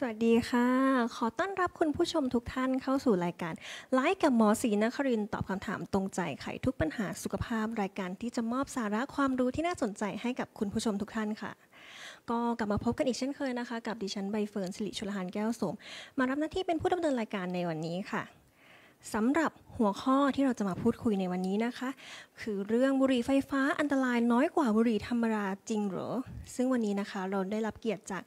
สวัสดีค่ะ ขอต้อนรับคุณผู้ชมทุกท่านเข้าสู่รายการไลฟ์กับหมอศรีนครินตอบคำถามตรงใจไขทุกปัญหาสุขภาพรายการที่จะมอบสาระความรู้ที่น่าสนใจให้กับคุณผู้ชมทุกท่านค่ะ ก็กลับมาพบกันอีกเช่นเคยนะคะกับดิฉันใบเฟิร์นสิริชุลหานแก้วสมมารับหน้าที่เป็นผู้ดำเนินรายการในวันนี้ค่ะสำหรับหัวข้อที่เราจะมาพูดคุยในวันนี้นะคะ คือเรื่องบุหรี่ไฟฟ้าอันตรายน้อยกว่าบุหรี่ธรรมดาจริงหรอซึ่งวันนี้นะคะเราได้รับเกียรติจาก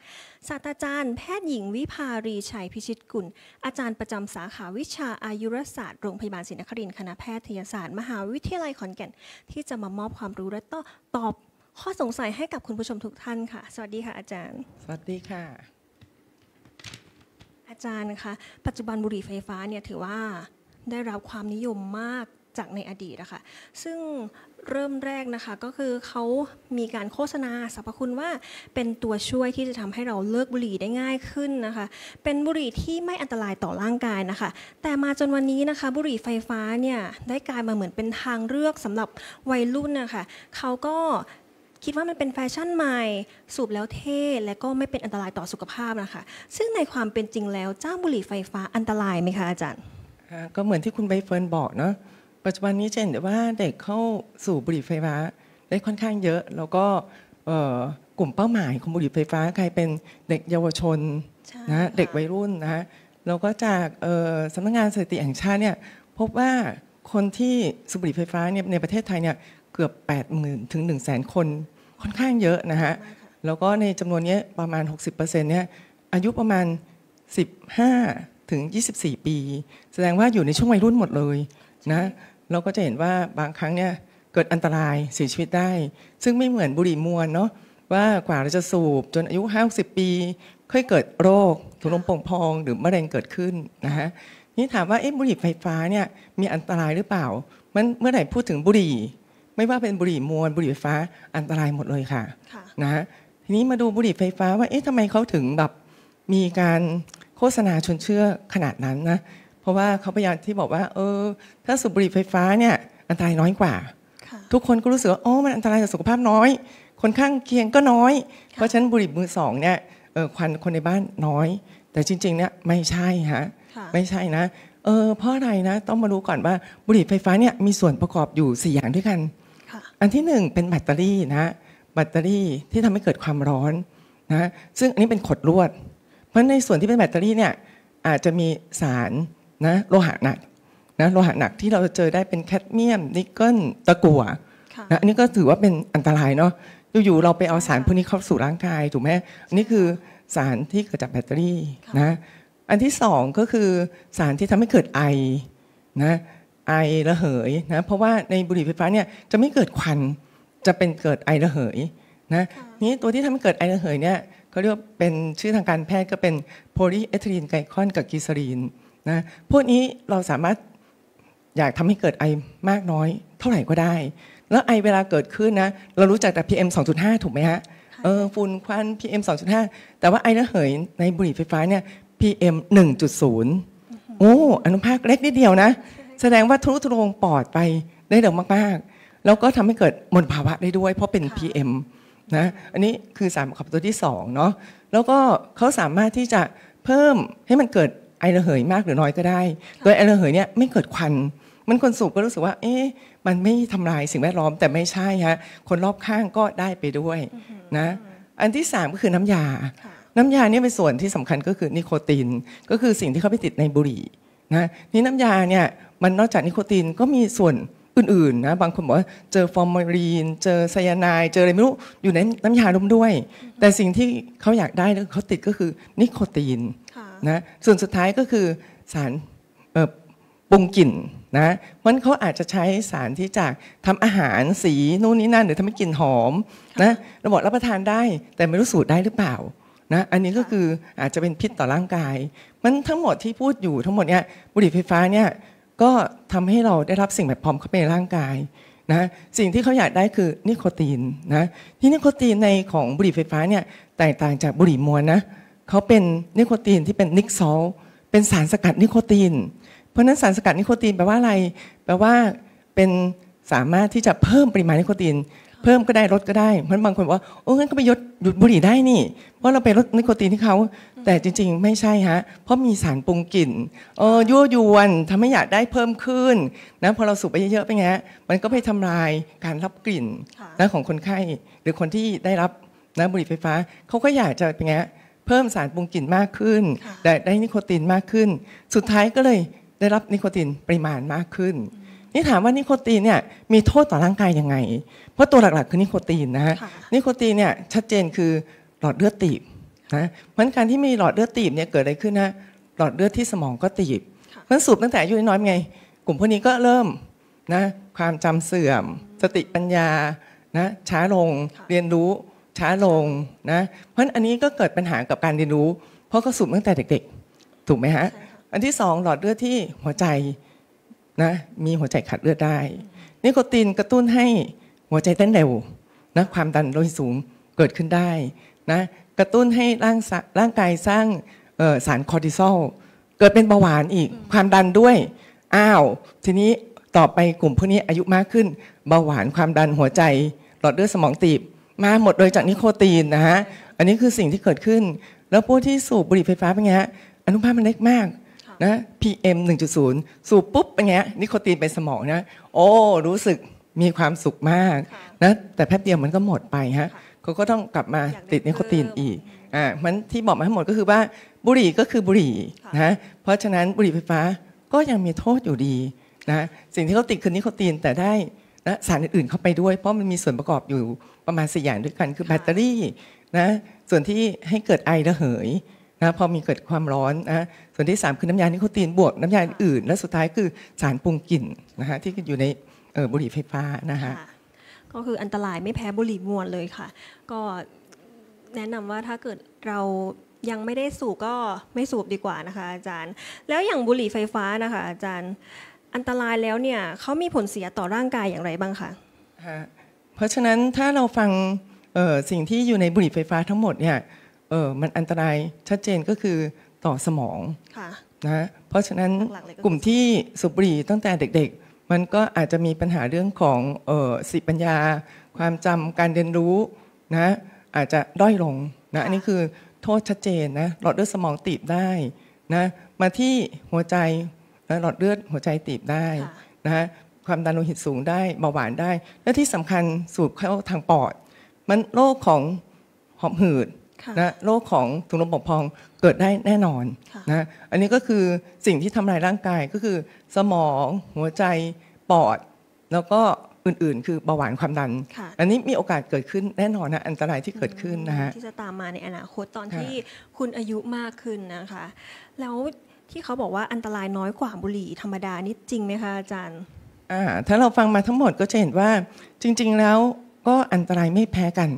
ศาสตราจารย์แพทย์หญิงวิภารีชัยพิชิตกุลอาจารย์ประจำสาขาวิชาอายุรศาสตร์โรงพยาบาลศรีนครินทร์คณะแพทยศาสตร์มหาวิทยาลัยขอนแก่นที่จะมามอบความรู้และตตอบ ข้อสงสัยให้กับคุณผู้ชมทุกท่านค่ะ สวัสดีค่ะอาจารย์ สวัสดีค่ะ อาจารย์นะคะปัจจุบันบุหรี่ไฟฟ้าเนี่ยถือว่าได้รับความนิยมมากจากในอดีตนะคะ ซึ่งเริ่มแรกนะคะก็คือเขามีการโฆษณาสรรพคุณว่าเป็นตัวช่วยที่จะทำให้เราเลิกบุหรี่ได้ง่ายขึ้นนะคะ เป็นบุหรี่ที่ไม่อันตรายต่อร่างกายนะคะ แต่มาจนวันนี้นะคะบุหรี่ไฟฟ้าเนี่ยได้กลายมาเหมือนเป็นทางเลือกสำหรับวัยรุ่นนะคะ เขาก็คิดว่ามันเป็นแฟชั่นใหม่สูบแล้วเท่และก็ไม่เป็นอันตรายต่อสุขภาพนะคะ ซึ่งในความเป็นจริงแล้วเจ้าบุหรี่ไฟฟ้าอันตรายไหมคะอาจารย์ก็เหมือนที่คุณใบเฟิร์นบอกเนาะ ปัจจุบันนี้เห็นดว่าเด็กเข้าสู่บุหรี่ไฟฟ้าได้ค่อนข้างเยอะ แล้วก็กลุ่มเป้าหมายของบุหรี่ไฟฟ้าใครเป็นเด็กเยาวชนนะเด็กวัยรุ่นนะแล้วก็จากสำนักงานสถิติแห่งชาติเนี่ยพบว่าคนที่สูบบุหรี่ไฟฟ้าเนี่ยในประเทศไทยเนี่ยเกือบ 8 0,000ื่นถึง 1 0 0 0 0แคนค่อนข้างเยอะนะฮะ แล้วก็ในจำนวนนี้ประมาณ 60%เนี่ยอายุประมาณ15ถึง24 ปีแสดงว่าอยู่ในช่วงวัยรุ่นหมดเลยนะเราก็จะเห็นว่าบางครั้งเนี่ยเกิดอันตรายเสียชีวิตได้ ซึ่งไม่เหมือนบุหรี่มวนเนาะว่ากว่าเราจะสูบจนอายุ50ปี ค่อยเกิดโรค ถุงลมโป่งพอง หรือมะเร็งเกิดขึ้นนะฮะนี่ถามว่าเอ๊ะบุหรี่ไฟฟ้าเนี่ยมีอันตรายหรือเปล่ามันเมื่อไหร่พูดถึงบุหรี่ ไม่ว่าเป็นบุหรี่มวน บุหรี่ไฟฟ้าอันตรายหมดเลยค่ะนะะทีนี้มาดูบุหรี่ไฟฟ้าว่าเอ๊ะทำไมเขาถึงแบบมีการโฆษณาชวนเชื่อขนาดนั้นนะราะว่าเขาพยายามที่บอกว่าเออ ถ้าสูบบุหรี่ไฟฟ้าเนี่ยอันตรายน้อยกว่าทุกคนก็รู้สึกว่าโอ้มันอันตรายต่อสุขภาพน้อยคนข้างเคียงก็น้อย เพราะฉะนั้นบุหรี่มือสองเนี่ยควันคนในบ้านน้อย แต่จริงๆเนี่ยไม่ใช่ฮะไม่ใช่นะเออเพราะอะไรนะ ต้องมารู้ก่อนว่าบุหรี่ไฟฟ้าเนี่ยมีส่วนประกอบอยู่สี่อย่างด้วยกันอันที่หนึ่งเป็นแบตเตอรี่นะแบตเตอรี่ที่ทำให้เกิดความร้อนนะซึ่งอันนี้เป็นขดลวด เพราะในส่วนที่เป็นแบตเตอรี่เนี่ยอาจจะมีสารนะโลหะหนักนะโลหะหนักที่เราเจอได้เป็นแคดเมียมนิกเกิลตะกั่วนะอันนี้ก็ถือว่าเป็นอันตรายเนาะอยู่ๆเราไปเอาสารพวกนี้เข้าสู่ร่างกายถูกไหมอันนี้คือสารที่เกิดจากแบตเตอรี่นะอันที่สองก็คือสารที่ทำให้เกิดไอนะไอระเหยนะเพราะว่าในบุหรี่ไฟฟ้าเนี่ยจะไม่เกิดควันจะเป็นเกิดไอระเหยนะนี้ตัวที่ทำให้เกิดไอระเหยเนี่ยเขาเรียกว่าเป็นชื่อทางการแพทย์ก็เป็นโพลีเอทิลีนไกลคอนกับกิสรีนนะพวกนี้เราสามารถอยากทำให้เกิดไอมากน้อย เท่าไหร่ก็ได้ แล้วไอเวลาเกิดขึ้นนะ เรารู้จักแต่ PM 2.5 ถูกไหมฮะเออฝุ่นควัน PM 2.5 แต่ว่าไอระเหยในบุหรี่ไฟฟ้าเนี่ย PM 1.0โอ้อนุภาคเล็กนิดเดียวนะ แสดงว่าทุรุทุรงปอดไปได้เร็วมากๆ แล้วก็ทำให้เกิดมลภาวะได้ด้วย เพราะเป็น PM นะอันนี้คือสารขับตัวที่2เนาะแล้วก็เขาสามารถที่จะเพิ่มให้มันเกิดไอระเหยมากหรือน้อยก็ได้ โดยไอระเหยเนี่ยไม่เกิดควัน มันคนสูบก็รู้สึกว่า เอ๊ะมันไม่ทำลายสิ่งแวดล้อมแต่ไม่ใช่ฮะ คนรอบข้างก็ได้ไปด้วยนะ อันที่สามก็คือน้ำยา น้ำยาเนี่ยเป็นส่วนที่สำคัญก็คือนิโคตินก็คือสิ่งที่เขาไปติดในบุหรี่นะนี่น้ำยาเนี่ยมันนอกจากนิโคตินก็มีส่วนอื่นๆนะ บางคนบอกว่าเจอฟอร์มาลีนเจอไซยาไนเจออะไรไม่รู้ อยู่ในน้ำยาลมด้วย แต่สิ่งที่เขาอยากได้แล้วเขาติดก็คือนิโคตินนะส่วนสุดท้ายก็คือสารปรุงกลิ่นนะมันเขาอาจจะใช้สารที่จากทำอาหารสีนู่นนี่นั่น หรือทำให้กลิ่นหอมนะระบบรับประทานได้แต่ไม่รู้สูตรได้หรือเปล่านะอันนี้ก็คืออาจจะเป็นพิษต่อร่างกาย มันทั้งหมดที่พูดอยู่ทั้งหมดเนี่ยบุหรี่ไฟฟ้าเนี่ยก็ทำให้เราได้รับสิ่งแบบพร้อมเข้าไปในร่างกายนะสิ่งที่เขาอยากได้คือนิโคตินนะที่นิโคตินในของบุหรี่ไฟฟ้าเนี่ยแตกต่างจากบุหรี่มวนนะเขาเป็นนิโคตินที่เป็นนิกซอลเป็นสารสกัดนิโคตินเพราะนั้นสารสกัดนิโคตินแปลว่าอะไรแปลว่าเป็นสามารถที่จะเพิ่มปริมาณนิโคตินเพิ่มก็ได้ลดก็ได้เพราะบางคนบอกว่าโอ้งั้นก็ไปยดหยุดบุหรี่ได้นี่เพราะเราไปลดนิโคตินที่เขา แต่จริงๆ ไม่ใช่ฮะเพราะมีสารปรุงกลิ่นเออยั่วยวนทำให้อยากได้เพิ่มขึ้นนะพอเราสูบไปเยอะๆไปเงี้ยมันก็ไปทำลายการรับกลิ่นนะของคนไข้ หรือคนที่ได้รับนะบุหรี่ไฟฟ้า เขาก็อยากจะไปเงี้ยเพิ่มสารปรุงกลิ่นมากขึ้นได้ได้นิโคตินมากขึ้น สุดท้ายก็เลยได้รับนิโคตินปริมาณมากขึ้น นี่ถามว่านิโคตินเนี่ยมีโทษต่อร่างกายยังไง เพราะตัวหลัก ๆคือนิโคตินนะฮะนิโคตินเนี่ยชัดเจนคือหลอดเลือดตีบนะ เพราะการที่มีหลอดเลือดตีบเนี่ยเกิดอะไรขึ้นนะหลอดเลือดที่สมองก็ตีบ เพราะสูบตั้งแต่อายุน้อยไง กลุ่มพวกนี้ก็เริ่มนะความจำเสื่อม สติปัญญานะช้าลงเรียนรู้ช้าลงนะ เพราะอันนี้ก็เกิดปัญหากับการเรียนรู้ เพราะก็สูบตั้งแต่เด็กๆ ถูกไหมฮะ อันที่สองหลอดเลือดที่หัวใจนะ มีหัวใจขาดเลือดได้ นิโคตินกระตุ้นให้หัวใจเต้นเร็วนะ ความดันโลหิตสูงเกิดขึ้นได้นะ กระตุ้นให้ร่างร่างกายสร้างสารคอร์ติซอล เกิดเป็นเบาหวานอีก ความดันด้วย อ้าว ทีนี้ต่อไปกลุ่มพวกนี้อายุมากขึ้น เบาหวานความดันหัวใจ หลอดเลือดสมองตีบมาหมดโดยจากนิโคตีนนะฮะ อันนี้คือสิ่งที่เกิดขึ้น แล้วพวกที่สูบบุหรี่ไฟฟ้าเป็นไงฮะอนุภาคมันเล็กมากนะ PM 1.0 สูบปุ๊บเป็นไงนิโคตีนไปสมองนะ โอ้ รู้สึกมีความสุขมากนะ แต่แป๊บเดียวมันก็หมดไปฮะเขาก็ต้องกลับมาติดนิโคตีนอีก อ่ามันที่บอกมาทั้งหมดก็คือว่าบุหรี่ก็คือบุหรี่นะเพราะฉะนั้นบุหรี่ไฟฟ้าก็ยังมีโทษอยู่ดีนะ สิ่งที่เขาติดคือนิโคตีนแต่ได้นะสารอื่นๆเข้าไปด้วย เพราะมันมีส่วนประกอบอยู่ประมาณสี่อย่างด้วยกันคือแบตเตอรี่นะส่วนที่ให้เกิดไอระเหยนะพอมีเกิดความร้อนนะส่วนที่3คือน้ำยานิโคตีนบวกน้ำยาอื่น และสุดท้ายคือสารปรุงกลิ่นนะคะที่อยู่ในบุหรี่ไฟฟ้านะคะก็คืออันตรายไม่แพ้บุหรี่มวนเลยค่ะ ก็แนะนำว่าถ้าเกิดเรายังไม่ได้สูบก็ไม่สูบดีกว่านะคะอาจารย์แล้วอย่างบุหรี่ไฟฟ้านะคะอาจารย์อันตรายแล้วเนี่ยเขามีผลเสียต่อร่างกายอย่างไรบ้างคะเพราะฉะนั้นถ้าเราฟังสิ่งที่อยู่ในบุหรี่ไฟฟ้าทั้งหมดเนี่ยมันอันตรายชัดเจนก็คือต่อสมองนะเพราะฉะนั้นกลุ่มที่สูบบุหรี่ตั้งแต่เด็กๆ มันก็อาจจะมีปัญหาเรื่องของสิปัญญา ความจำการเรียนรู้นะอาจจะด้อยลงนะอันนี้คือโทษชัดเจนนะหลอดเลือดสมองตีบได้นะมาที่หัวใจหลอดเลือดหัวใจตีบได้นะความดันโลหิตสูงได้เบาหวานได้ และที่สำคัญสูบเข้าทางปอด มันโรคของหอบหืดนะโรคของถุงลมปกพองเกิดได้แน่นอนนะอันนี้ก็คือสิ่งที่ทำลายร่างกายก็คือ สมองหัวใจปอด แล้วก็อื่นๆ คือเบาหวานความดันอันนี้มีโอกาสเกิดขึ้นแน่นอนนะอันตรายที่เกิดขึ้นนะฮะที่จะตามมาในอนาคตตอนที่คุณอายุมากขึ้นนะคะ แล้วที่เขาบอกว่าอันตรายน้อยกว่าบุหรี่ ธรรมดานี่จริงไหมคะอาจารย์ถ้าเราฟังมาทั้งหมดก็จะเห็นว่าจริงๆแล้วก็อันตรายไม่แพ้กัน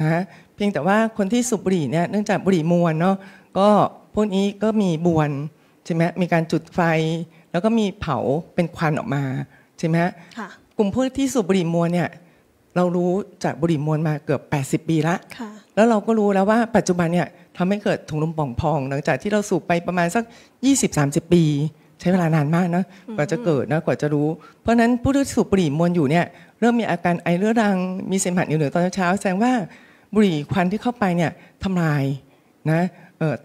นะเพียงแต่ว่าคนที่สูบบุหรี่เนี่ยเนื่องจากบุหรี่มวนเนาะก็พวกนี้ก็มีบวนใช่ไหมมีการจุดไฟ แล้วก็มีเผาเป็นควันออกมา ใช่ไหมกลุ่มพวกที่สูบบุหรี่มวนเนี่ยเรารู้จากบุหรี่มวนมาเกือบ80 ปีละแล้วเราก็รู้แล้วว่าปัจจุบันเนี่ยทำให้เกิดถุงลมป่องพองหลังจากที่เราสูบไปประมาณสัก 20-30 ปีใช้เวลานานมากนะกว่าจะเกิดนะกว่าจะรู้เพราะนั้นผู้ที่สูบบุหรี่มวนอยู่เนี่ยเริ่มมีอาการไอเรื้อรังมีเสมหะอยู่เหนือตอนเช้าแสดงว่าบุหรี่ควันที่เข้าไปเนี่ยทำลายนะ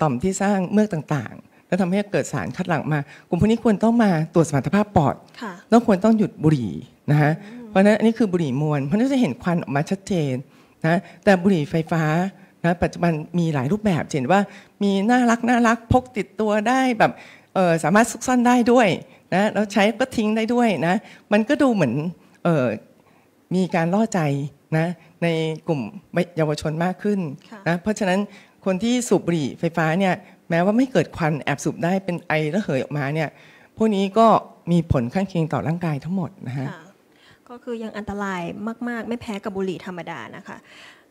ต่อมที่สร้างเมือกต่าง ๆ แล้วทำให้เกิดสารคัดหลั่งมากลุ่มพวกนี้ควรต้องมาตรวจสมรรถภาพปอดต้องควรต้องหยุดบุหรี่นะฮะเพราะนั้นอันนี้คือบุหรี่มวนเพราะนั้นจะเห็นควันออกมาชัดเจนนะแต่บุหรี่ไฟฟ้านะปัจจุบันมีหลายรูปแบบเห็นว่ามีน่ารักน่ารักพกติดตัวได้แบบสามารถซุกซ่อนได้ด้วยนะแล้วใช้ก็ทิ้งได้ด้วยนะ มันก็ดูเหมือนมีการล่อใจนะในกลุ่มเยาวชนมากขึ้นนะเพราะฉะนั้นคนที่สูบบุหรี่ไฟฟ้าเนี่ย แม้ว่าไม่เกิดควันแอบสูบได้เป็นไอระเหยออกมาเนี่ยพวกนี้ก็มีผลข้างเคียงต่อร่างกายทั้งหมดนะฮะ ก็คือยังอันตรายมากๆ ไม่แพ้กับบุหรี่ธรรมดานะคะ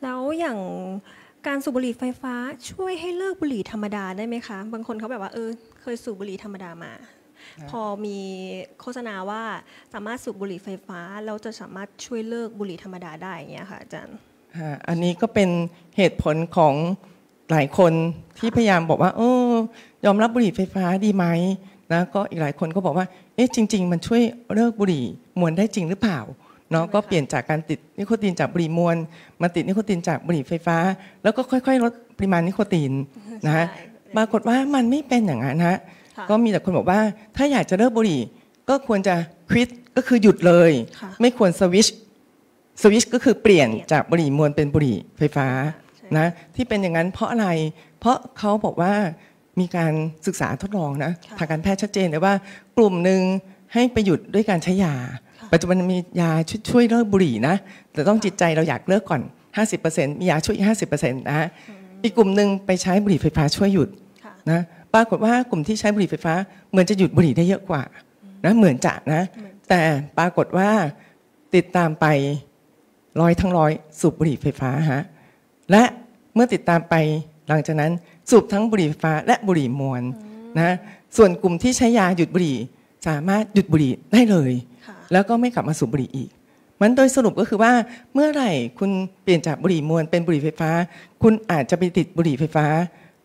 แล้วอย่างการสูบบุหรี่ไฟฟ้าช่วยให้เลิกบุหรี่ธรรมดาได้ไหมคะบางคนเขาแบบว่าเออเคยสูบบุหรี่ธรรมดามา พอมีโฆษณาว่าสามารถสูบบุหรี่ไฟฟ้าแล้วจะสามารถช่วยเลิกบุหรี่ธรรมดาได้อย่างเงี้ยค่ะอาจารย์อันนี้ก็เป็นเหตุผลของหลายคนที่พยายามบอกว่าเออ ยอมรับบุหรี่ไฟฟ้าดีไหมนะก็อีกหลายคนก็บอกว่าเอ๊ะจริง ๆ มันช่วยเลิกบุหรี่มวนได้จริงหรือเปล่าเนาะก็เปลี่ยนจากการติดนิโคตินจากบุหรี่มวลมาติดนิโคตินจากบุหรี่ไฟฟ้า แล้วก็ค่อยๆลดปริมาณนิโคตินนะฮะปรากฏว่ามันไม่เป็นอย่างนั้นฮะก็มีแต่คนบอกว่า ถ้าอยากจะเลิกบุหรี่ก็ควรจะ ควิดก็คือหยุดเลย ไม่ควรสวิชสวิชก็คือเปลี่ยนจากบุหรี่มวลเป็นบุหรี่ไฟฟ้านะที่เป็นอย่างนั้นเพราะอะไร เพราะเขาบอกว่ามีการศึกษาทดลองนะทางการแพทย์ชัดเจนเลยว่ากลุ่มหนึ่งให้ไปหยุดด้วยการใช้ยาปัจจุบันมียาช่วยเลิกบุหรี่นะ แต่ต้องจิตใจเราอยากเลิกก่อน 50%มียาช่วยอีก50%นะฮะอีกกลุ่มหนึ่งไปใช้บุหรี่ไฟฟ้าช่วยหยุดนะปรากฏว่ากลุ่มที่ใช้บุหรี่ไฟฟ้าเหมือนจะหยุดบุหรี่ได้เยอะกว่านะเหมือนจะนะแต่ปรากฏว่าติดตามไปร้อยทั้งร้อยสูบบุหรี่ไฟฟ้าฮะและเมื่อติดตามไปหลังจากนั้นสูบทั้งบุหรี่ไฟฟ้าและบุหรี่มวลนะส่วนกลุ่มที่ใช้ยาหยุดบุหรี่สามารถหยุดบุหรี่ได้เลยแล้วก็ไม่กลับมาสูบบุหรี่อีก มันโดยสรุปก็คือว่าเมื่อไหร่คุณเปลี่ยนจากบุหรี่มวนเป็นบุหรี่ไฟฟ้า คุณอาจจะไปติดบุหรี่ไฟฟ้า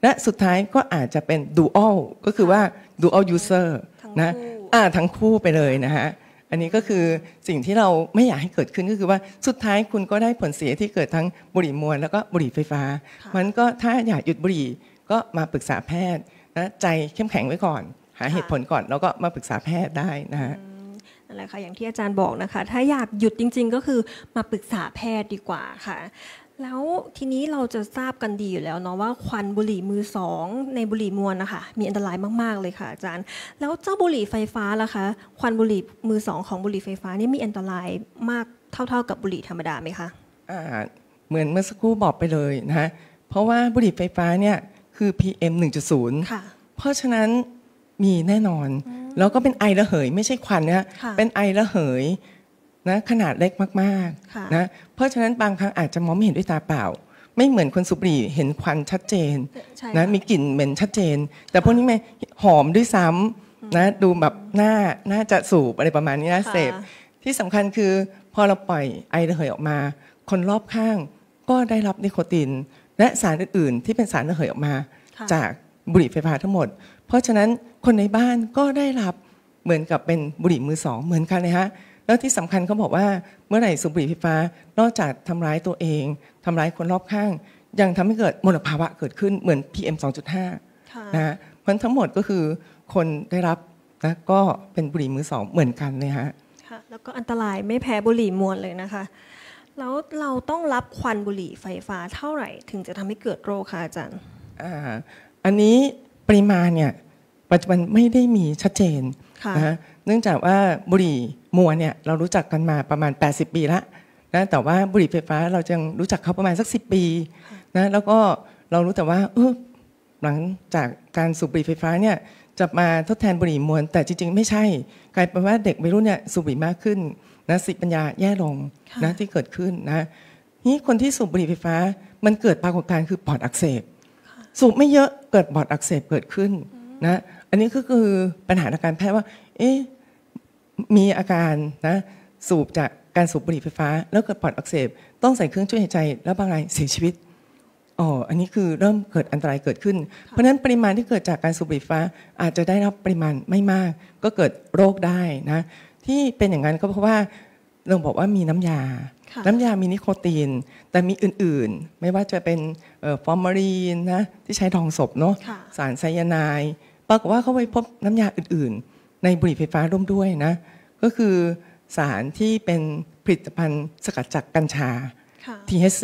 และสุดท้ายก็อาจจะเป็นดูอัลก็คือว่าดูอัลยูเซอร์นะอ่าทั้งคู่ไปเลยนะฮะ อันนี้ก็คือสิ่งที่เราไม่อยากให้เกิดขึ้นก็คือว่าสุดท้ายคุณก็ได้ผลเสียที่เกิดทั้งบุหรี่มวลแล้วก็บุหรี่ไฟฟ้า มันก็ถ้าอยากหยุดบุหรี่ก็มาปรึกษาแพทย์นะใจเข้มแข็งไว้ก่อน หาเหตุผลก่อนแล้วก็มาปรึกษาแพทย์ได้นะฮะั่นแหละค่ะอย่างที่อาจารย์บอกนะคะถ้าอยากหยุดจริง ๆ ก็คือมาปรึกษาแพทย์ดีกว่าค่ะ แล้วทีนี้เราจะทราบกันดีอยู่แล้วเนาะว่าควันบุหรี่มือสองในบุหรี่มวนนะคะมีอันตรายมากๆเลยค่ะอาจารย์ แล้วเจ้าบุหรี่ไฟฟ้าล่ะคะ ควันบุหรี่มือสองของบุหรี่ไฟฟ้านี่มีอันตรายมากเท่าๆกับบุหรี่ธรรมดาไหมคะอ่าเหมือนเมื่อสักครู่บอกไปเลยนะเพราะว่าบุหรี่ไฟฟ้าเนี่ยคือ PM 1.0ค่ะเพราะฉะนั้นมีแน่นอนแล้วก็เป็นไอระเหยไม่ใช่ควันนะะเป็นไอระเหยนะขนาดเล็กมากๆนะเพราะฉะนั้นบางครั้งอาจจะมองไม่เห็นด้วยตาเปล่า ไม่เหมือนคนสูบบุหรี่เห็นควันชัดเจนนะมีกลิ่นเหม็นชัดเจน แต่พวกนี้ไม่หอมด้วยซ้ำนะดูแบบหน้าน่าจะสูบอะไรประมาณนี้นะเสพที่สำคัญคือ พอเราปล่อยไอระเหยออกมา คนรอบข้างก็ได้รับนิโคตินและสารอื่นๆที่เป็นสารระเหยออกมา จากบุหรี่ไฟฟ้าทั้งหมดเพราะฉะนั้นคนในบ้านก็ได้รับเหมือนกับเป็นบุหรี่มือสองเหมือนกันนะฮะแล้วที่สำคัญเขาบอกว่าเมื่อไหร่สูบบุหรี่ไฟฟ้านอกจากทำร้ายตัวเอง ทำร้ายคนรอบข้าง ยังทำให้เกิดมลภาวะ เกิดขึ้นเหมือน PM 2.5นะฮะเพราะทั้งหมดก็คือคนได้รับนะก็เป็นบุหรี่มือสองเหมือนกันเลยฮะค่ะแล้วก็อันตรายไม่แพ้บุหรี่มวลเลยนะคะแล้วเราต้องรับควันบุหรี่ไฟฟ้าเท่าไหร่ถึงจะทำให้เกิดโรคคะอาจารย์อ่าอันนี้ปริมาณเนี่ยปัจจุบันไม่ได้มีชัดเจนนะเนื่องจากว่าบุหรี่มวนเนี่ยเรารู้จักกันมาประมาณ 80 ปีละนะแต่ว่าบุหรี่ไฟฟ้าเราจึงรู้จักเขาประมาณสัก 10 ปีนะแล้วก็เรารู้แต่ว่าเออหลังจากการสูบบุหรี่ไฟฟ้าเนี่ยจะมาทดแทนบุหรี่มวน แต่จริงๆไม่ใช่ กลายเป็นว่าเด็กวัยรุ่นเนี่ยสูบบุหรี่มากขึ้นนะสิปัญญาแย่ลงนะที่เกิดขึ้นนะนี่คนที่สูบบุหรี่ไฟฟ้ามันเกิดปรากฏการณ์คือปอดอักเสบสูบไม่เยอะเกิดบอดอักเสบเกิดขึ้นนะอันนี้ก็คือปัญหาทางการแพทย์ว่า เอ๊ะมีอาการนะสูบจากการสูบบุหรี่ไฟฟ้า แล้วเกิดปอดอักเสบ ต้องใส่เครื่องช่วยหายใจแล้วบางรายเสียชีวิตอ๋ออันนี้คือเริ่มเกิดอันตรายเกิดขึ้น เพราะฉะนั้นปริมาณที่เกิดจากการสูบบุหรี่ไฟฟ้าอาจจะได้รับปริมาณไม่มาก ก็เกิดโรคได้นะที่เป็นอย่างนั้นก็เพราะว่าเราบอกว่ามีน้ำยาน้ำยามีนิโคตีน แต่มีอื่นๆ ไม่ว่าจะเป็นฟอร์มาลีนนะ ที่ใช้ทองศพเนาะ สารไซยาไนด์ปรากฏว่าเขาไปพบน้ำยาอื่นๆ ในบุหรี่ไฟฟ้าร่วมด้วยนะ ก็คือสารที่เป็นผลิตภัณฑ์สกัดจากกัญชา THC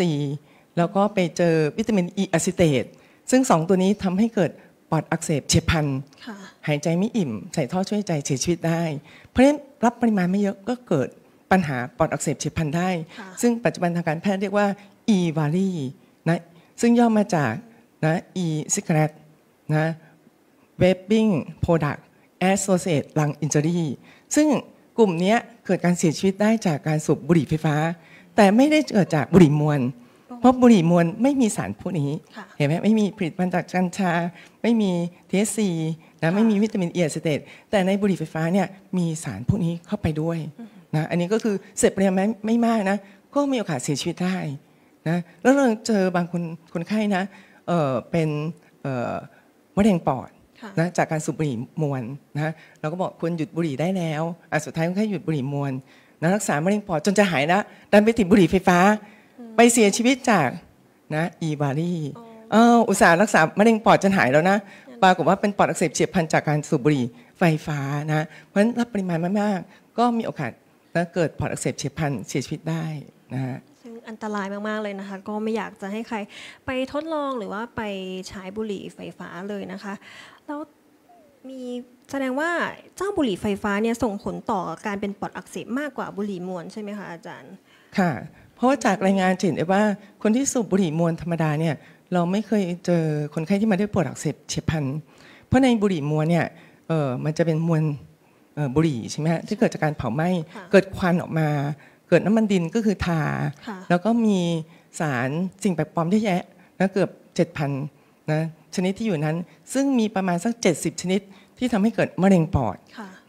แล้วก็ไปเจอวิตามินอีอะซิเตต ซึ่งสองตัวนี้ทำให้เกิดปอดอักเสบเฉียบพลัน หายใจไม่อิ่ม ใส่ท่อช่วยใจเสียชีวิตได้ เพราะฉะนั้นรับปริมาณไม่เยอะก็เกิดปัญหาปอดอักเสบเฉียบพลันได้ซึ่งปัจจุบันทางการแพทย์เรียกว่า e v a l y นะซึ่งย่อมาจากนะ e cigarette นะ vaping product associated lung injury ซึ่งกลุ่มนี้เกิดการเสียชีวิตได้จากการสูบบุหรี่ไฟฟ้า แต่ไม่ได้เกิดจากบุหรี่มวล เพราะบุหรี่มวลไม่มีสารพวกนี้เห็นไหมไม่มีผลิตภัณฑ์จากกัญชา ไม่มีเทสซีนะไม่มีวิตามินเอสเตตแต่ในบุหรี่ไฟฟ้าเนี่ยมีสารพวกนี้เข้าไปด้วยนะอันนี้ก็คือเสพปริมาณไม่มากนะก็มีโอกาสเสียชีวิตได้นะแล้วเราเจอบางคนคนไข้นะเเป็นมะเร็งปอดนะจากการสูบบุหรี่มวนนะเราก็บอกควรหยุดบุหรี่ได้แล้วอ่ะสุดท้ายคนไข้หยุดบุหรี่มวนนะรักษามะเร็งปอดจนจะหายนะ ดันไปติดบุหรี่ไฟฟ้าไปเสียชีวิตจากนะอีบารีเอออุตสาห์รักษามะเร็งปอดจนหายแล้วนะปรากฏว่าเป็นปอดอักเสบเฉียบพลันจากการสูบบุหรี่ไฟฟ้านะเพราะฉะนั้นรับปริมาณมากๆก็มีโอกาสแล้วเกิดปอดอักเสบเฉียบพลันเสียชีวิตได้นะฮะซึ่งอันตรายมากๆเลยนะคะก็ไม่อยากจะให้ใคร ไปทดลองหรือว่าไปใช้บุหรี่ไฟฟ้าเลยนะคะแล้วมีแสดงว่าเจ้าบุหรี่ไฟฟ้าเนี่ยส่งผลต่อการเป็นปอดอักเสบมากกว่าบุหรี่มวน ใช่ไหมคะอาจารย์ค่ะเพราะว่าจากรายงานเห็นได้ว่าคนที่สูบบุหรี่มวนธรรมดาเนี่ยเราไม่เคยเจอคนไข้ที่มาด้วยปวดอักเสบเฉียบพลันเพราะในบุหรี่มวนเนี่ยเออมันจะเป็นมวลบุหรี่ใช่ไหมฮะที่เกิดจากการเผาไหม้เกิดควันออกมา เกิดน้ำมันดินก็คือทา แล้วก็มีสารสิ่งแปลกปลอมที่แยะนะเกือบ7,000นะชนิดที่อยู่นั้นซึ่งมีประมาณสัก 70 ชนิด ที่ทำให้เกิดมะเร็งปอด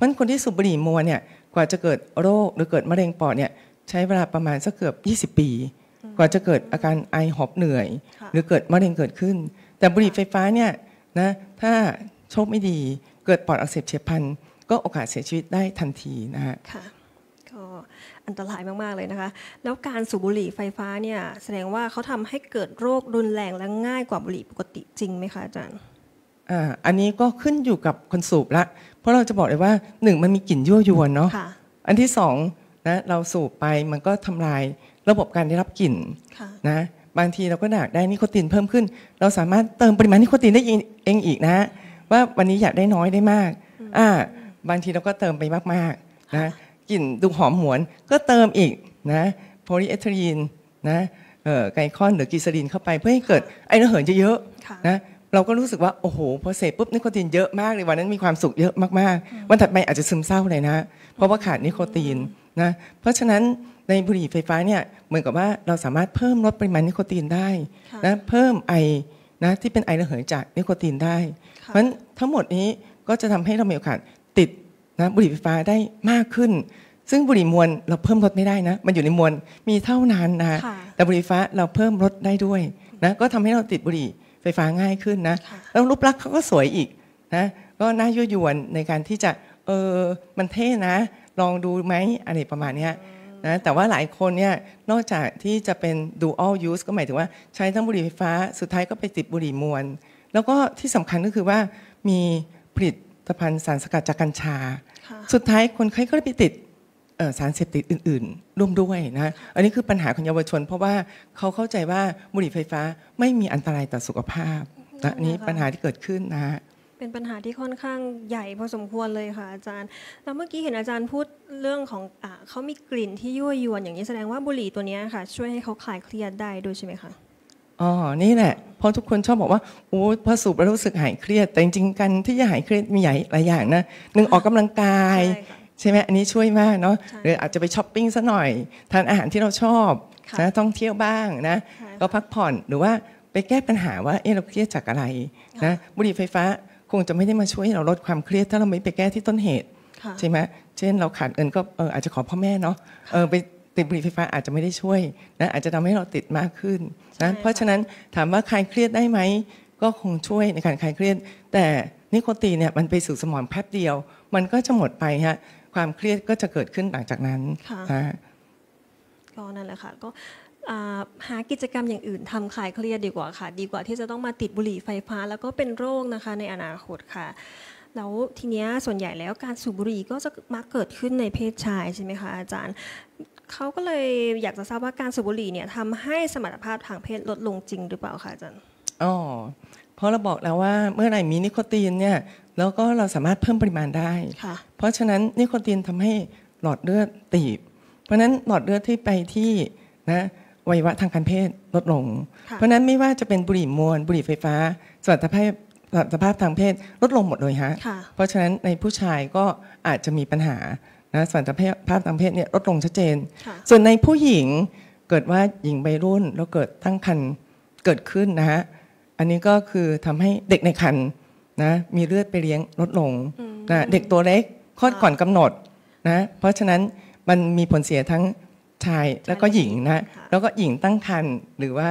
มันคนที่สูบบุหรี่มัวเนี่ยกว่าจะเกิดโรคหรือเกิดมะเร็งปอดเนี่ยใช้เวลาประมาณสักเกือบ 20 ปี กว่าจะเกิดอาการไอหอบเหนื่อย หรือเกิดมะเร็งเกิดขึ้น แต่บุหรี่ไฟฟ้าเนี่ยนะถ้าโชคไม่ดีเกิดปอดอักเสบเฉียบพลันก็โอกาสเสียชีวิตได้ทันทีนะฮะ ค่ะ ก็อันตรายมากๆเลยนะคะ แล้วการสูบบุหรี่ไฟฟ้าเนี่ยแสดงว่าเขาทำให้เกิดโรครุนแรงและง่ายกว่าบุหรี่ปกติจริงไหมคะอาจารย์ อ่า อันนี้ก็ขึ้นอยู่กับคนสูบละ เพราะเราจะบอกเลยว่าหนึ่งมันมีกลิ่นยั่วยวนเนาะอันที่สองนะเราสูบไปมันก็ทำลายระบบการได้รับกลิ่นนะบางทีเราก็อยากได้นิโคตินเพิ่มขึ้น เราสามารถเติมปริมาณนิโคตินได้เองอีกนะว่าวันนี้อยากได้น้อยได้มากอ่าบางทีเราก็เติมไปมากๆนะกลิ่นดูหอมหวนก็เติมอีกนะโพลีเอทิลีนนะไกลคอนหรือกิสรินเข้าไป เพื่อให้เกิดไอระเหยเยอะๆนะเราก็รู้สึกว่า โอ้โห พอเสพปุ๊บนิโคตินเยอะมากเลยวันนั้นมีความสุขเยอะมาก ๆ วันถัดไปอาจจะซึมเศร้าเลยนะ เพราะว่าขาดนิโคตินนะเพราะฉะนั้นในบุหรี่ไฟฟ้าเนี่ยเหมือนกับว่าเราสามารถเพิ่มลดปริมาณนิโคตินได้นะเพิ่มไอนะที่เป็นไอระเหยจากนิโคตินได้ เพราะฉะนั้นทั้งหมดนี้ก็จะทำให้เรามีโอกาสติดนะบุหรี่ไฟฟ้าได้มากขึ้น ซึ่งบุหรี่มวลเราเพิ่มลดไม่ได้นะมันอยู่ในมวลมีเท่านั้นนะแต่บุหรี่ฟ้าเราเพิ่มลดได้ด้วยนะก็ทำให้เราติดบุหรี่ไฟฟ้าง่ายขึ้นนะแล้วรูปลักษณ์เขาก็สวยอีกนะก็น่ายั่วยวนในการที่จะเออมันเท่นะ ลองดูไหมอะไรประมาณนี้นะแต่ว่าหลายคนเนี่ยนอกจากที่จะเป็น dual use ก็หมายถึงว่า ใช้ทั้งบุหรี่ไฟฟ้าสุดท้ายก็ไปติดบุหรี่มวลแล้วก็ที่สำคัญก็คือว่ามีผลิตตภัณฑ์สารสกัดจากกัญชา สุดท้ายคนไข้ก็ไปติดสารเสพติดอื่นๆ ร่วมด้วยนะ อันนี้คือปัญหาของเยาวชน เพราะว่าเขาเข้าใจว่าบุหรี่ไฟฟ้าไม่มีอันตรายต่อสุขภาพนนี่ปัญหาที่เกิดขึ้นนะ เป็นปัญหาที่ค่อนข้างใหญ่พอสมควรเลยค่ะอาจารย์ แล้วเมื่อกี้เห็นอาจารย์พูดเรื่องของอเขามีกลิ่นที่ยั่วยวน อย่างนี้แสดงว่าบุหรี่ตัวนี้ค่ะช่วยให้เขาคลายเครียดได้ด้วยใช่ไหมคะอ๋อ นี่แหละ เพราะทุกคนชอบบอกว่า โอ้พอสูบแล้วรู้สึกหายเครียด แต่จริง ๆ กันที่จะหายเครียดมีหลายอย่างนะ หนึ่งออกกำลังกาย ใช่ไหม อันนี้ช่วยมากเนาะหรืออาจจะไปช้อปปิ้งซะหน่อย ทานอาหารที่เราชอบนะท่องเที่ยวบ้างนะ ก็พักผ่อนหรือว่าไปแก้ปัญหาว่า เออเราเครียดจากอะไรนะ บุหรี่ไฟฟ้าคงจะไม่ได้มาช่วยเราลดความเครียด ถ้าเราไม่ไปแก้ที่ต้นเหตุใช่ไหมเช่นเราขาดเงินก็เอออาจจะขอพ่อแม่เนาะ เออไปติดบุหรี่ไฟฟ้าอาจจะไม่ได้ช่วยนะอาจจะทำให้เราติดมากขึ้นนะเพราะฉะนั้นถามว่าคลายเครียดได้ไหมก็คงช่วยในการคลายเครียด แต่นิโคตีนเนี่ยมันไปสู่สมองแป๊บเดียว มันก็จะหมดไปฮะความเครียดก็จะเกิดขึ้นหลังจากนั้นค่ะก็นั่นแหละค่ะก็หากิจกรรมอย่างอื่นทำคลายเครียดดีกว่าค่ะ ดีกว่าที่จะต้องมาติดบุหรี่ไฟฟ้าแล้วก็เป็นโรคนะคะในอนาคตค่ะแล้วทีเนี้ยส่วนใหญ่แล้วการสูบบุหรี่ก็จะมักเกิดขึ้นในเพศชายใช่ไหมคะ อาจารย์เขาก็เลยอยากจะทราบว่าการสูบบุหรี่เนี่ยทำให้สมรรถภาพทางเพศลดลงจริงหรือเปล่าคะอาจารย์อ๋อเพราะเราบอกแล้วว่า เมื่อไหร่มีนิโคตินเนี่ยแล้วก็เราสามารถเพิ่มปริมาณได้เพราะฉะนั้น นิโคตินทำให้หลอดเลือดตีบ เพราะฉะนั้นหลอดเลือดที่ไปที่นะวัยวะทางการเพศลดลง เพราะฉะนั้นไม่ว่าจะเป็นบุหรี่มวลบุหรี่ไฟฟ้าสมรรถภาพสมรรถภาพทางเพศลดลงหมดเลยฮะ เพราะฉะนั้นในผู้ชายก็อาจจะมีปัญหานะสันตภาพทางเพศเนี่ยลดลงชัดเจน ส่วนในผู้หญิงเกิดว่าหญิงใบรุ่นแล้วเกิดตั้งครรภ์เกิดขึ้นนะฮะอันนี้ก็คือทำให้เด็กในครรภ์นะมีเลือดไปเลี้ยงลดลงนะเด็กตัวเล็กคลอดก่อนกำหนดนะเพราะฉะนั้นมันมีผลเสียทั้งชายแล้วก็หญิงนะแล้วก็หญิงตั้งครรภ์หรือว่า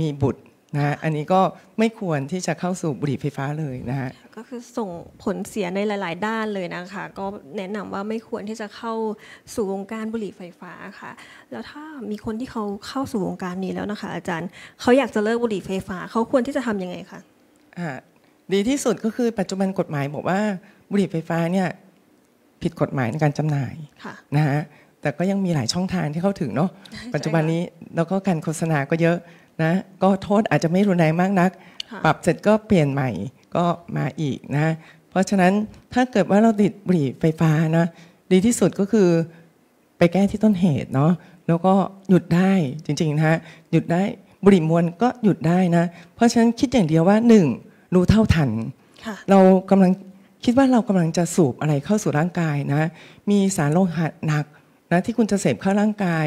มีบุตรนะอันนี้ก็ไม่ควรที่จะเข้าสู่บุหรี่ไฟฟ้าเลยนะฮะก็คือส่งผลเสียในหลายๆด้านเลยนะคะ ก็แนะนำว่าไม่ควรที่จะเข้าสู่วงการบุหรี่ไฟฟ้าค่ะแล้วถ้ามีคนที่เขาเข้าสู่วงการนี้แล้วนะคะ อาจารย์เขาอยากจะเลิกบุหรี่ไฟฟ้า เขาควรที่จะทํำยังไงคะอ่าดีที่สุดก็คือปัจจุบันกฎหมายบอกว่าบุหรี่ไฟฟ้าเนี่ยผิดกฎหมายในการจำหน่ายนะฮะแต่ก็ยังมีหลายช่องทางที่เข้าถึงเนาะปัจจุบันนี้แล้วก็การโฆษณาก็เยอะนะก็โทษอาจจะไม่รุนแรงมากนัก ปรับเสร็จก็เปลี่ยนใหม่ก็มาอีกนะ เพราะฉะนั้นถ้าเกิดว่าเราติดบุหรี่ไฟฟ้านะดีที่สุดก็คือไปแก้ที่ต้นเหตุเนาะแล้วก็หยุดได้จริงๆนะหยุดได้บุหรี่มวนก็หยุดได้นะ เพราะฉะนั้นคิดอย่างเดียวว่าหนึ่งรู้เท่าทันเรากำลังคิดว่าเรากำลังจะสูบอะไรเข้าสู่ร่างกายนะมีสารโลหะหนักนะที่คุณจะเสพเข้าร่างกาย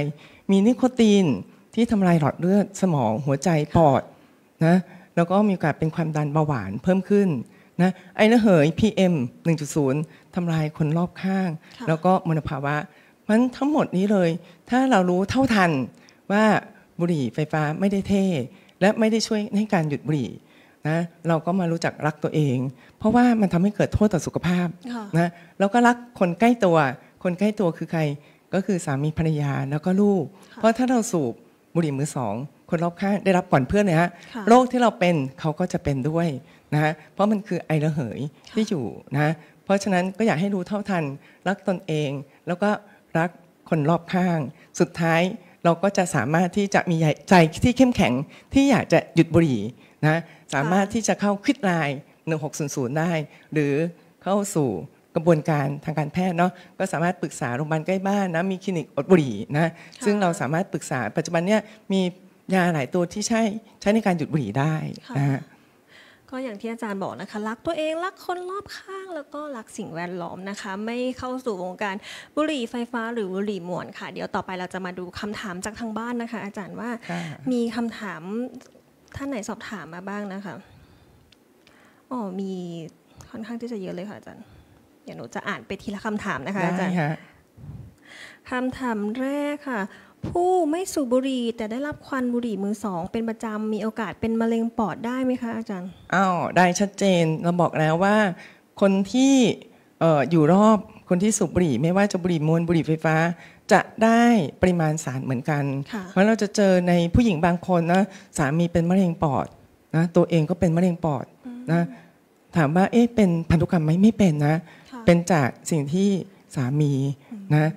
มีนิโคตินที่ทำลายหลอดเลือดสมองหัวใจปอดนะแล้วก็มีโอกาสเป็นความดันเบาหวานเพิ่มขึ้นนะไอ้นะเหย PM 1.0ทำลายคนรอบข้าง แล้วก็มลภาวะมันทั้งหมดนี้เลยถ้าเรารู้เท่าทันว่าบุหรี่ไฟฟ้าไม่ได้เท่และไม่ได้ช่วยให้การหยุดบุหรี่นะเราก็มารู้จักรักตัวเอง เพราะว่ามันทำให้เกิดโทษต่อสุขภาพนะแล้วก็รักคนใกล้ตัว คนใกล้ตัวคือใครก็คือสามีภรรยาแล้วก็ลูกเพราะถ้าเราสูบุหรี่มือสองคนรอบข้างได้รับก่อนเพื่อนเลยฮะโรคที่เราเป็นเขาก็จะเป็นด้วยนะฮะเพราะมันคือไอระเหยที่อยู่นะเพราะฉะนั้นก็อยากให้รู้เท่าทันรักตนเองแล้วก็รักคนรอบข้าง สุดท้ายเราก็จะสามารถที่จะมีใจที่เข้มแข็งที่อยากจะหยุดบุหรี่นะสามารถที่จะเข้าคิดไลน์1600ได้หรือเข้าสู่กระบวนการทางการแพทย์เนาะก็สามารถปรึกษาโรงพยาบาลใกล้บ้านนะมีคลินิกอดบุหรี่นะซึ่งเราสามารถปรึกษาปัจจุบันเนี่ยมียาหลายตัวที่ใช้ใช้ในการหยุดบุหรี่ได้นะก็อย่างที่อาจารย์บอกนะคะรักตัวเองรักคนรอบข้างแล้วก็รักสิ่งแวดล้อมนะคะไม่เข้าสู่วงการบุหรี่ ไฟฟ้าหรือบุหรี่มวนค่ะ เดี๋ยวต่อไปเราจะมาดูคำถามจากทางบ้านนะคะอาจารย์ว่ามีคำถามท่านไหนสอบถามมาบ้างนะคะอ๋อมีค่อนข้างที่จะเยอะเลยค่ะอาจารย์ี๋ยวหนูจะอ่านไปทีละคำถามนะคะอาจารย์คำถามแรกค่ะ ผู้ไม่สูบบุหรี่แต่ได้รับควันบุหรี่มือสอง เป็นประจำมีโอกาสเป็นมะเร็งปอดได้ไหมคะอาจารย์อ้าวได้ชัดเจนเราบอกแล้วว่า คนที่อยู่รอบคนที่สูบบุหรี่ ไม่ว่าจะบุหรี่มวลบุหรี่ไฟฟ้า จะได้ปริมาณสารเหมือนกัน เพราะเราจะเจอในผู้หญิงบางคนนะสามีเป็นมะเร็งปอดนะตัวเองก็เป็นมะเร็งปอดนะถามว่าเอ๊ะเป็นพันธุกรรมไหมไม่เป็นนะเป็นจากสิ่งที่สามีนะ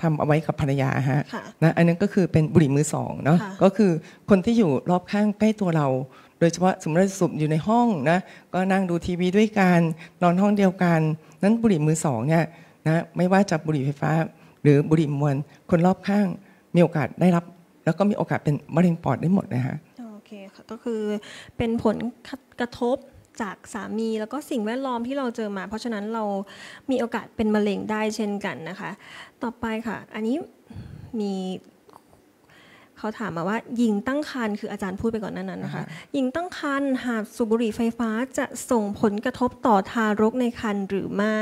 ทำเอาไว้กับภรรยาฮะนะอันนั้นก็คือเป็นบุหรี่มือสองเนาะก็คือคนที่อยู่รอบข้างใกล้ตัวเรา โดยเฉพาะสมมติสุบอยู่ในห้องนะก็นั่งดูทีวีด้วยกันนอนห้องเดียวกัน นั้นบุหรี่มือสองเนี่ยนะไม่ว่าจะบุหรี่ไฟฟ้า หรือบุหรี่มวน คนรอบข้างมีโอกาสได้รับ แล้วก็มีโอกาสเป็นมะเร็งปอดได้หมดนะฮะโอเคค่ะก็คือเป็นผลกระทบจากสามีแล้วก็สิ่งแวดล้อมที่เราเจอมา เพราะฉะนั้นเรามีโอกาสเป็นมะเร็งได้เช่นกันนะคะ ต่อไปค่ะ อันนี้มีเขาถามมาว่าหญิงตั้งครรภ์คืออาจารย์พูดไปก่อนนั้นนะคะหญิงตั้งครรภ์หากสูบบุหรี่ไฟฟ้าจะส่งผลกระทบต่อทารกในครรภ์หรือไม่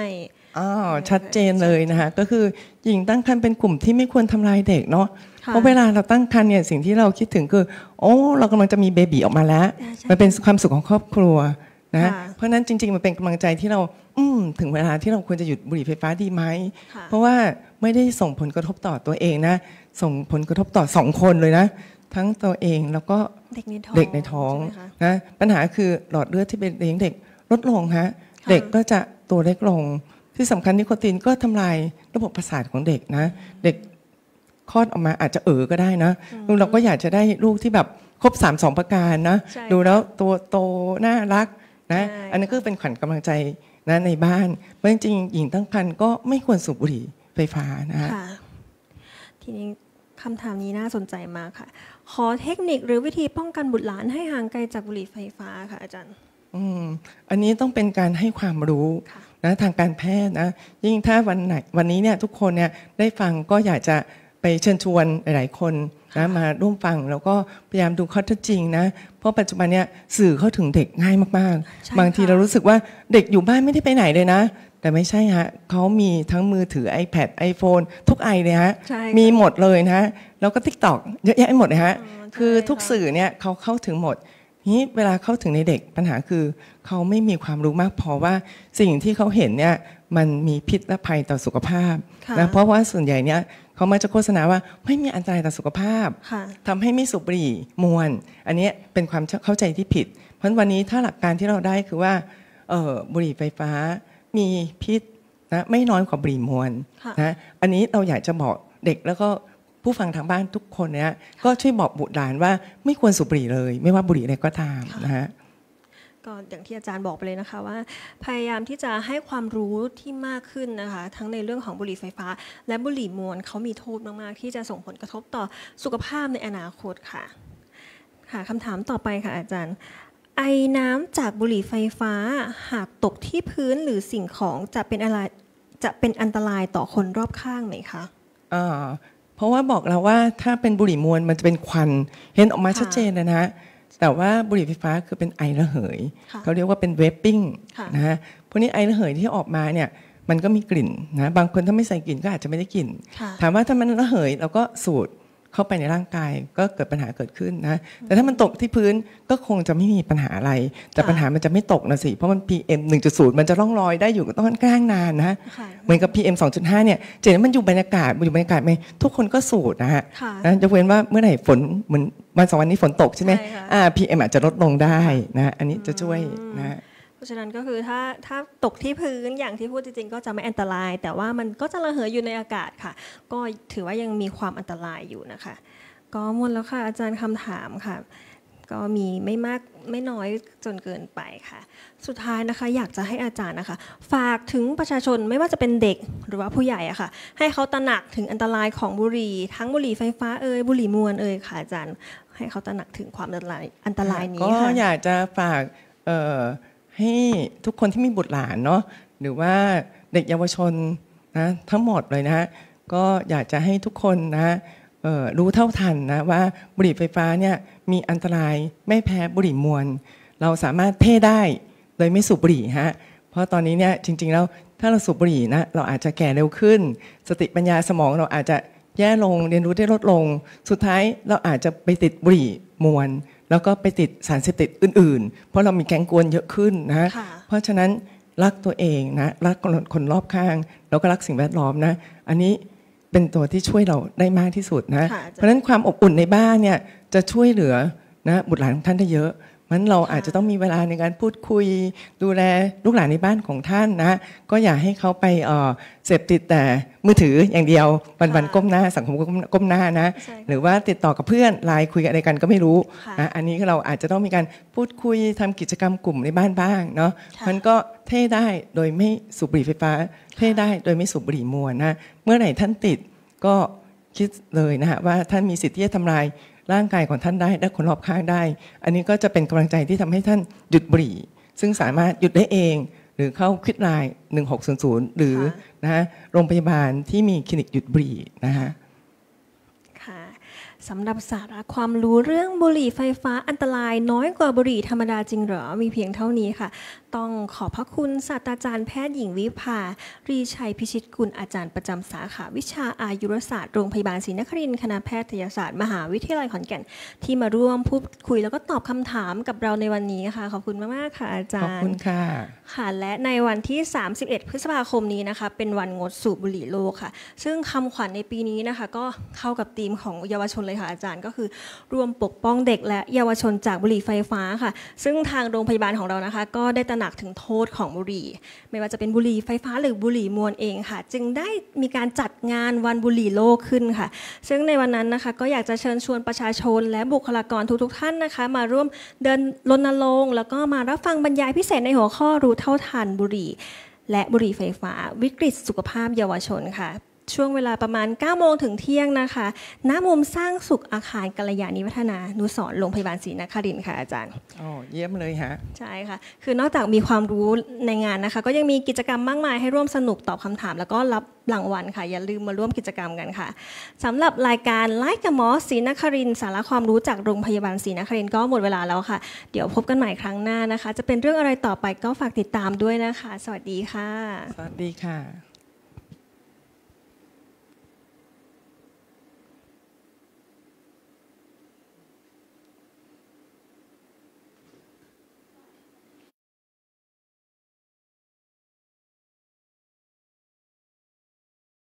อ๋อชัดเจนเลยนะคะก็คือหญิงตั้งครรภ์เป็นกลุ่มที่ไม่ควรทำลายเด็กเนาะเพราะเวลาเราตั้งครรภ์เนี่ยสิ่งที่เราคิดถึงคือ โอ้เรากำลังจะมีเบบีออกมาแล้วมันเป็นความสุขของครอบครัวนะเพราะนั้นจริง ๆมันเป็นกำลังใจที่เราอืถึงเวลาที่เราควรจะหยุดบุหรี่ไฟฟ้าดีไหม เพราะว่าไม่ได้ส่งผลกระทบต่อตัวเองนะ ส่งผลกระทบต่อสองคนเลยนะ ทั้งตัวเองแล้วก็เด็กในท้องนะปัญหาคือหลอดเลือดที่เป็นเลี้ยงเด็กลดลงฮะ เด็กก็จะตัวเล็กลง ที่สำคัญนิโคตินก็ทำลายระบบประสาทของเด็กนะ เด็กคลอดออกมาอาจจะเอ๋อก็ได้นะเราก็อยากจะได้ลูกที่แบบครบสามสองประการนะดูแล้วตัวโตน่ารักนะอันนั้นก็เป็นขวัญกำลังใจนะในบ้านเพราะจริงๆหญิงตั้งครรภ์ก็ไม่ควรสูบบุหรี่ไฟฟ้านะคะทีนี้คำถามนี้น่าสนใจมากค่ะ ขอเทคนิคหรือวิธีป้องกันบุตรหลานให้ห่างไกลจากบุหรี่ไฟฟ้าค่ะ อาจารย์ อืมอันนี้ต้องเป็นการให้ความรู้นะทางการแพทย์นะ ยิ่งถ้าวันไหนวันนี้เนี่ยทุกคนเนี่ยได้ฟังก็อยากจะไปเชิญชวนหลาย ๆ คนนะมาร่วมฟัง แล้วก็พยายามดูข้อเท็จจริงนะ เพราะปัจจุบันเนี้ยสื่อเข้าถึงเด็กง่ายมาก ๆ บางทีเรารู้สึกว่าเด็กอยู่บ้านไม่ได้ไปไหนเลยนะ แต่ไม่ใช่ฮะเขามีทั้งมือถือ iPad iPhone ทุกไอเลยฮะ มีหมดเลยนะ แล้วก็ TikTok เยอะแยะหมดเลยฮะ คือทุกสื่อเนี่ยเขาเข้าถึงหมด นี้เวลาเข้าถึงในเด็กปัญหาคือเขาไม่มีความรู้มากพอว่าสิ่งที่เขาเห็นเนี่ยมันมีพิษและภัยต่อสุขภาพนะเพราะว่าส่วนใหญ่เนี่ยเขามาจะโฆษณาว่าไม่มีอันตรายต่อสุขภาพ ทำให้ไม่สูบบุหรี่มวน อันนี้เป็นความเข้าใจที่ผิด เพราะวันนี้ถ้าหลักการที่เราได้คือว่าบุหรี่ไฟฟ้า มีพิษนะไม่น้อยกว่าบุหรี่มวนนะอันนี้เราอยากจะบอกเด็กแล้วก็ผู้ฟังทางบ้านทุกคนเนียก็ช่วยบอกบุตรหลานว่าไม่ควรสูบบุหรี่เลย ไม่ว่าบุหรี่อะไรก็ตามนะฮะก็อย่างที่อาจารย์บอกไปเลยนะคะว่า พยายามที่จะให้ความรู้ที่มากขึ้นนะคะ ทั้งในเรื่องของบุหรี่ไฟฟ้า และบุหรี่มวลเขามีโทษมากๆที่จะส่งผลกระทบต่อสุขภาพในอนาคตค่ะ ค่ะคำถามต่อไปค่ะ อาจารย์ ไอน้ำจากบุหรี่ไฟฟ้าหากตกที่พื้นหรือสิ่งของจะเป็นอะไรจะเป็นอันตรายต่อคนรอบข้างไหมคะเออเพราะว่าบอกแล้วว่าถ้าเป็นบุหรี่มวลมันจะเป็นควัน เห็นออกมาชัดเจนเลยนะแต่ว่าบุหรี่ไฟฟ้าคือเป็นไอระเหยเขาเรียกว่าเป็นเวปปิ้งนะฮะพวกนี้ไอระเหยที่ออกมาเนี่ยมันก็มีกลิ่นนะบางคนถ้าไม่ใส่กลิ่นก็อาจจะไม่ได้กลิ่น ถามว่าถ้ามันระเหยเราก็สูดเข้าไปในร่างกายก็เกิดปัญหาเกิดขึ้นนะ แต่ถ้ามันตกที่พื้นก็คงจะไม่มีปัญหาอะไร แต่ปัญหามันจะไม่ตกนะ สิ เพราะมัน PM 1.0 มันจะร่องรอยได้อยู่ต้องกลางนานนะ เหมือนกับ PM 2.5เนี่ยเจนมันอยู่บรรยากาศอยู่บรรยากาศไหมทุกคนก็สูดนะฮะจะเว้นว่าเมื่อไหร่ฝนเหมือนวันสองวันนี้ฝนตก ใช่ไหมอ่า PM อาจจะลดลงได้นะ อันนี้จะช่วยนะราะฉะนั้นก็คือถ้าถ้าตกที่พื้นอย่างที่พูดจริงๆก็จะไม่อันตราย แต่ว่ามันก็จะระเหยอยู่ในอากาศค่ะ ก็ถือว่ายังมีความอันตรายอยู่นะคะ ก็หมดแล้วค่ะอาจารย์คำถามค่ะ ก็มีไม่มากไม่น้อยจนเกินไปค่ะ สุดท้ายนะคะ อยากจะให้อาจารย์นะคะ ฝากถึงประชาชนไม่ว่าจะเป็นเด็กหรือว่าผู้ใหญ่อะค่ะ ให้เขาตระหนักถึงอันตรายของบุหรี่ ทั้งบุหรี่ไฟฟ้าเอ่ยบุหรี่มวน เอ่ยค่ะอาจารย์ ให้เขาตระหนักถึงความอันตรายอันตรายนี้ค่ะก็อยากจะฝากให้ทุกคนที่มีบุตรหลานเนาะหรือว่าเด็กเยาวชนนะทั้งหมดเลยนะะก็อยากจะให้ทุกคนนะรู้เท่าทันนะว่าบุหรี่ไฟฟ้าเนี่ยมีอันตราย ไม่แพ้บุหรี่มวลเราสามารถเท่ได้โดยไม่สูบบุหรี่ฮะเพราะตอนนี้เนี่ยจริงๆแล้วถ้าเราสูบบุหรี่นะเราอาจจะแก่เร็วขึ้น สติปัญญาสมองเราอาจจะแย่ลง เรียนรู้ได้ลดลง สุดท้ายเราอาจจะไปติดบุหรี่มวลแล้วก็ไปติดสารเสพติดอื่นๆ เพราะเรามีแก๊งกวนเยอะขึ้นนะ เพราะฉะนั้นรักตัวเองนะรักคนรอบข้าง แล้วก็รักสิ่งแวดล้อมนะ อันนี้เป็นตัวที่ช่วยเราได้มากที่สุดนะ เพราะฉะนั้นความอบอุ่นในบ้านเนี่ยจะช่วยเหลือนะบุตรหลานของท่านได้เยอะมันเราอาจจะต้องมีเวลาในการพูดคุยดูแลลูกหลานในบ้านของท่านนะ ก็อย่าให้เขาไปเสพติดแต่ มือถืออย่างเดียว วัน ๆก้มหน้า สังคมก้มหน้านะ หรือว่าติดต่อกับเพื่อนไลน์คุยอะไรกันก็ไม่รู้นะอันนี้เราอาจจะต้องมีการพูดคุยทำกิจกรรมกลุ่มในบ้านบ้างเนาะมันก็เท่ได้โดยไม่สูบบุหรี่ไฟฟ้าเท่ได้โดยไม่สูบบุหรี่มวนนะ เมื่อไหร่ท่านติดก็คิดเลยนะฮะว่าท่านมีสิทธิ์ที่จะทำลายร่างกายของท่านได้และคนรอบข้างได้ อันนี้ก็จะเป็นกำลังใจที่ทำให้ท่านหยุดบุหรี่ ซึ่งสามารถหยุดได้เอง หรือเข้าคิดลาย 1600หรือนะฮะโรงพยาบาลที่มีคลินิกหยุดบุหรี่นะฮะสำหรับสาระความรู้เรื่องบุหรี่ไฟฟ้าอันตรายน้อยกว่าบุหรี่ธรรมดาจริงเหรอ มีเพียงเท่านี้ค่ะต้องขอพระคุณศาสตราจารย์แพทย์หญิงวิภา รีชัยพิชิตกุล อาจารย์ประจำสาขาวิชาอายุรศาสตร์โรงพยาบาลศรีนครินทร์คณะแพทยศาสตร์มหาวิทยาลัยขอนแก่น ที่มาร่วมพูดคุยแล้วก็ตอบคำถามกับเราในวันนี้ค่ะ ขอบคุณมาก ๆ ค่ะ อาจารย์ ขอบคุณค่ะ ค่ะ และในวันที่ 31 พฤษภาคมนี้นะคะ เป็นวันงดสูบบุหรี่โลกค่ะ ซึ่งคำขวัญในปีนี้นะคะ ก็เข้ากับธีมของเยาวชนเลยค่ะอาจารย์ ก็คือรวมปกป้องเด็ก และเยาวชนจากบุหรี่ไฟฟ้าค่ะ ซึ่งทางโรงพยาบาลของเรานะคะ ก็ได้ตระหนักนักถึงโทษของบุหรี่ ไม่ว่าจะเป็นบุหรี่ไฟฟ้าหรือบุหรี่มวลเองค่ะ จึงได้มีการจัดงานวันบุหรี่โลกขึ้นค่ะ ซึ่งในวันนั้นนะคะก็อยากจะเชิญชวนประชาชน และบุคลากรทุกๆทท่านนะคะ มาร่วมเดินรณรงค์แล้วก็มารับฟังบรรยายพิเศษในหัวข้อรู้เท่าทันบุหรี่ และบุหรี่ไฟฟ้า วิกฤต สุขภาพ เยาวชนค่ะช่วงเวลาประมาณ9โมงถึงเที่ยงนะคะน้ำมุมสร้างสุขอาคารกัลยาณิวัฒนา นุสรโรงพยาบาลศรีนครินทร์ค่ะอาจารย์อ๋อเยี่ยมเลยฮะใช่ค่ะคือนอกจากมีความรู้ในงานนะคะ ก็ยังมีกิจกรรมมากมายให้ร่วมสนุกตอบคำถาม แล้วก็รับรางวัลค่ะอย่าลืมมาร่วมกิจกรรมกันค่ะ สำหรับรายการไลฟ์กับหมอศรีนครินทร์สาระความรู้จากโรงพยาบาลศรีนครินทร์ก็หมดเวลาแล้วค่ะเดี๋ยวพบกันใหม่ครั้งหน้านะคะ จะเป็นเรื่องอะไรต่อไปก็ฝากติดตามด้วยนะคะ สวัสดีค่ะ สวัสดีค่ะ